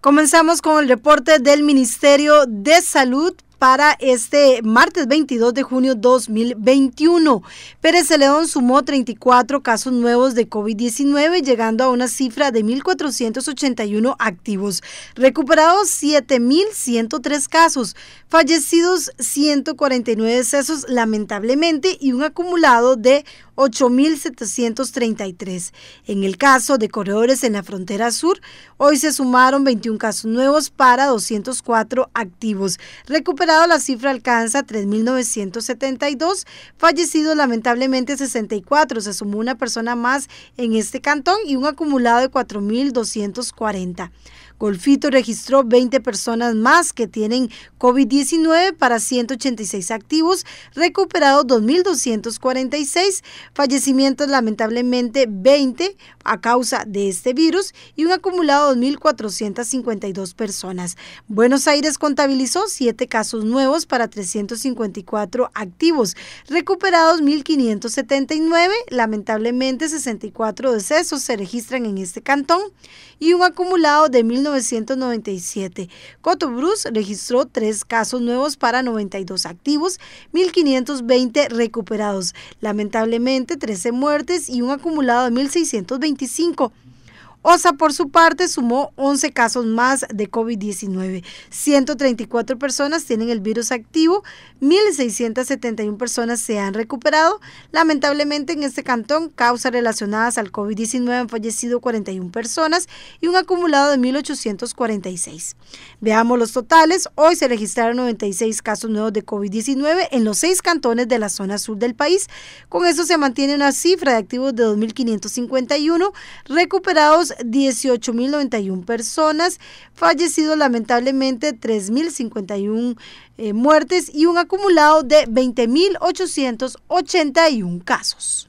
Comenzamos con el reporte del Ministerio de Salud para este martes 22 de junio 2021. Pérez Celedón sumó 34 casos nuevos de COVID-19, llegando a una cifra de 1.481 activos. Recuperados 7.103 casos, fallecidos 149 excesos, lamentablemente y un acumulado de 8.733. En el caso de corredores en la frontera sur, hoy se sumaron 21 casos nuevos para 204 activos. Recuperados la cifra alcanza 3.972, fallecidos lamentablemente 64, se sumó una persona más en este cantón y un acumulado de 4.240. Golfito registró 20 personas más que tienen COVID-19 para 186 activos, recuperados 2.246, fallecimientos lamentablemente 20 a causa de este virus y un acumulado de 2.452 personas. Buenos Aires contabilizó 7 casos nuevos para 354 activos, recuperados 1.579, lamentablemente 64 decesos se registran en este cantón y un acumulado de 1.997. Cotobruz registró tres casos nuevos para 92 activos, 1.520 recuperados, lamentablemente 13 muertes y un acumulado de 1.625. OSA, por su parte, sumó 11 casos más de COVID-19. 134 personas tienen el virus activo, 1.671 personas se han recuperado. Lamentablemente, en este cantón, causas relacionadas al COVID-19 han fallecido 41 personas y un acumulado de 1.846. Veamos los totales. Hoy se registraron 96 casos nuevos de COVID-19 en los seis cantones de la zona sur del país. Con eso se mantiene una cifra de activos de 2.551 recuperados 18.091 personas, fallecidos lamentablemente 3.051 eh, muertes y un acumulado de 20.881 casos.